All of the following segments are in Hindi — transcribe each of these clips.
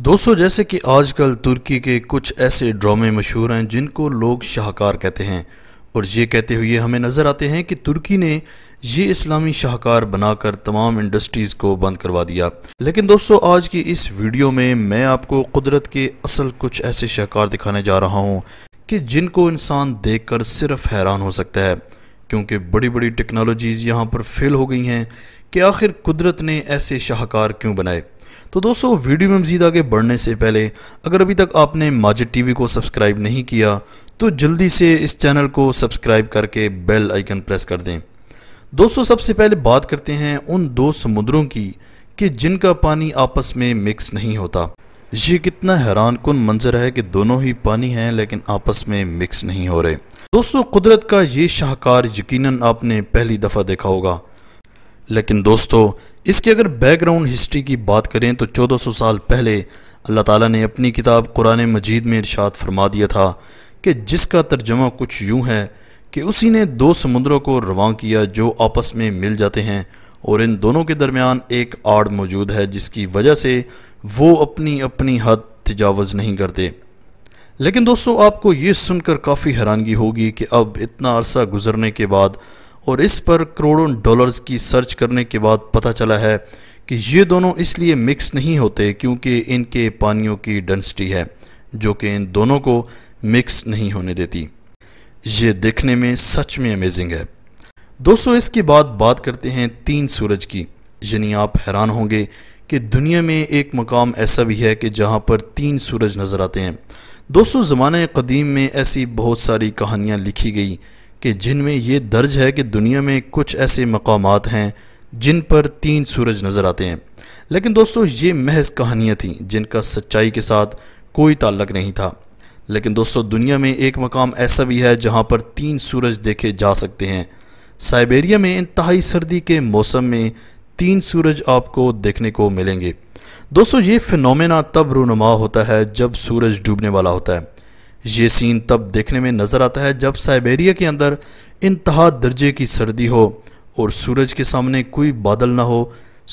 दोस्तों जैसे कि आजकल तुर्की के कुछ ऐसे ड्रामे मशहूर हैं जिनको लोग शाहकार कहते हैं और ये कहते हुए हमें नज़र आते हैं कि तुर्की ने ये इस्लामी शाहकार बनाकर तमाम इंडस्ट्रीज़ को बंद करवा दिया लेकिन दोस्तों आज की इस वीडियो में मैं आपको कुदरत के असल कुछ ऐसे शाहकार दिखाने जा रहा हूँ कि जिनको इंसान देख कर सिर्फ हैरान हो सकता है क्योंकि बड़ी बड़ी टेक्नोलॉजीज़ यहाँ पर फेल हो गई हैं कि आखिर कुदरत ने ऐसे शाहकार क्यों बनाए तो दोस्तों वीडियो में मजीद आगे बढ़ने से पहले अगर अभी तक आपने माजिद टीवी को सब्सक्राइब नहीं किया तो जल्दी से इस चैनल को सब्सक्राइब करके बेल आइकन प्रेस कर दें दोस्तों सबसे पहले बात करते हैं उन दो समुद्रों की कि जिनका पानी आपस में मिक्स नहीं होता ये कितना हैरान कन मंजर है कि दोनों ही पानी हैं लेकिन आपस में मिक्स नहीं हो रहे दोस्तों कुदरत का ये शाहकार यकीनन आपने पहली दफ़ा देखा होगा लेकिन दोस्तों इसके अगर बैकग्राउंड हिस्ट्री की बात करें तो 1400 साल पहले अल्लाह ताला ने अपनी किताब कुरान मजीद में इरशाद फरमा दिया था कि जिसका तर्जमा कुछ यूँ है कि उसी ने दो समुद्रों को रवान किया जो आपस में मिल जाते हैं और इन दोनों के दरमियान एक आड़ मौजूद है जिसकी वजह से वो अपनी अपनी हद तजावज़ नहीं करते लेकिन दोस्तों आपको ये सुनकर काफ़ी हैरानगी होगी कि अब इतना अरसा गुजरने के बाद और इस पर करोड़ों डॉलर्स की सर्च करने के बाद पता चला है कि ये दोनों इसलिए मिक्स नहीं होते क्योंकि इनके पानियों की डेंसिटी है जो कि इन दोनों को मिक्स नहीं होने देती ये देखने में सच में अमेजिंग है दोस्तों इसके बाद बात करते हैं तीन सूरज की यानी आप हैरान होंगे कि दुनिया में एक मकाम ऐसा भी है कि जहाँ पर तीन सूरज नज़र आते हैं दोस्तों ज़माने कदीम में ऐसी बहुत सारी कहानियाँ लिखी गई कि जिनमें ये दर्ज है कि दुनिया में कुछ ऐसे मकाम हैं जिन पर तीन सूरज नज़र आते हैं लेकिन दोस्तों ये महज कहानियाँ थीं जिनका सच्चाई के साथ कोई ताल्लक नहीं था लेकिन दोस्तों दुनिया में एक मकाम ऐसा भी है जहाँ पर तीन सूरज देखे जा सकते हैं साइबेरिया में इंतहाई सर्दी के मौसम में तीन सूरज आपको देखने को मिलेंगे दोस्तों ये फिनोमेना तब रूनुमा होता है जब सूरज डूबने वाला होता है ये सीन तब देखने में नज़र आता है जब साइबेरिया के अंदर इंतहा दर्जे की सर्दी हो और सूरज के सामने कोई बादल ना हो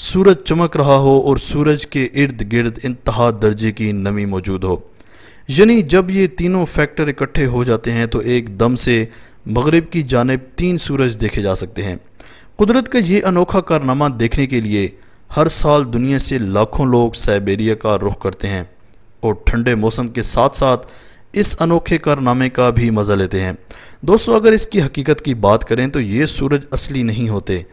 सूरज चमक रहा हो और सूरज के इर्द गिर्द इंतहा दर्जे की नमी मौजूद हो यानी जब ये तीनों फैक्टर इकट्ठे हो जाते हैं तो एक दम से मगरब की जानब तीन सूरज देखे जा सकते हैं कुदरत का ये अनोखा कारनामा देखने के लिए हर साल दुनिया से लाखों लोग साइबेरिया का रुख करते हैं और ठंडे मौसम के साथ साथ इस अनोखे कारनामे का भी मज़ा लेते हैं दोस्तों अगर इसकी हकीकत की बात करें तो ये सूरज असली नहीं होते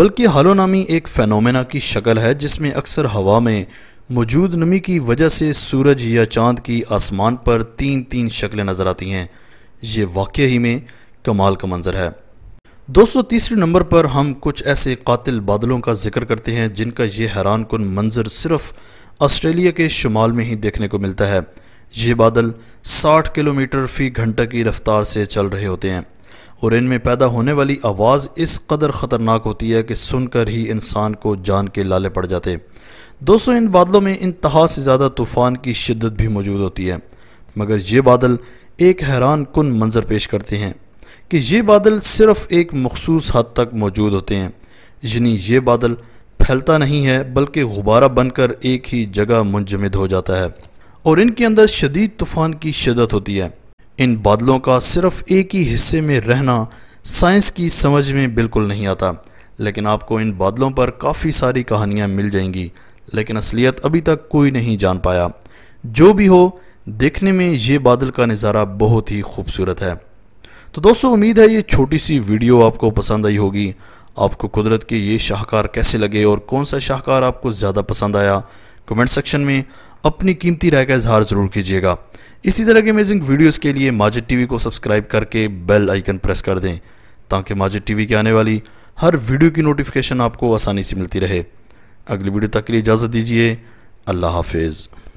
बल्कि हालो नामी एक फ़ेनोमेना की शक्ल है जिसमें अक्सर हवा में मौजूद नमी की वजह से सूरज या चांद की आसमान पर तीन तीन शक्लें नज़र आती हैं ये वाक़ ही में कमाल का मंजर है दोस्तों तीसरे नंबर पर हम कुछ ऐसे कातिल बादलों का जिक्र करते हैं जिनका ये हैरान कन मंजर सिर्फ ऑस्ट्रेलिया के शुमाल में ही देखने को मिलता है ये बादल 60 किलोमीटर फी घंटा की रफ्तार से चल रहे होते हैं और इनमें पैदा होने वाली आवाज़ इस कदर ख़तरनाक होती है कि सुनकर ही इंसान को जान के लाले पड़ जाते दोस्तों इन बादलों में इंतहा से ज़्यादा तूफ़ान की शिद्दत भी मौजूद होती है मगर ये बादल एक हैरान कन मंज़र पेश करते हैं कि ये बादल सिर्फ़ एक मखसूस हद तक मौजूद होते हैं यानी ये बादल फैलता नहीं है बल्कि गुब्बारा बनकर एक ही जगह मुंजमद हो जाता है और इनके अंदर शदीद तूफ़ान की शदत होती है इन बादलों का सिर्फ एक ही हिस्से में रहना साइंस की समझ में बिल्कुल नहीं आता लेकिन आपको इन बादलों पर काफ़ी सारी कहानियाँ मिल जाएंगी लेकिन असलियत अभी तक कोई नहीं जान पाया जो भी हो देखने में ये बादल का नज़ारा बहुत ही खूबसूरत है तो दोस्तों उम्मीद है ये छोटी सी वीडियो आपको पसंद आई होगी आपको कुदरत के ये शाहकार कैसे लगे और कौन सा शाहकार आपको ज़्यादा पसंद आया कमेंट सेक्शन में अपनी कीमती राय का इजहार ज़रूर कीजिएगा इसी तरह के अमेजिंग वीडियोस के लिए माजिद टीवी को सब्सक्राइब करके बेल आइकन प्रेस कर दें ताकि माजिद टीवी की आने वाली हर वीडियो की नोटिफिकेशन आपको आसानी से मिलती रहे अगली वीडियो तक के लिए इजाज़त दीजिए अल्लाह हाफिज़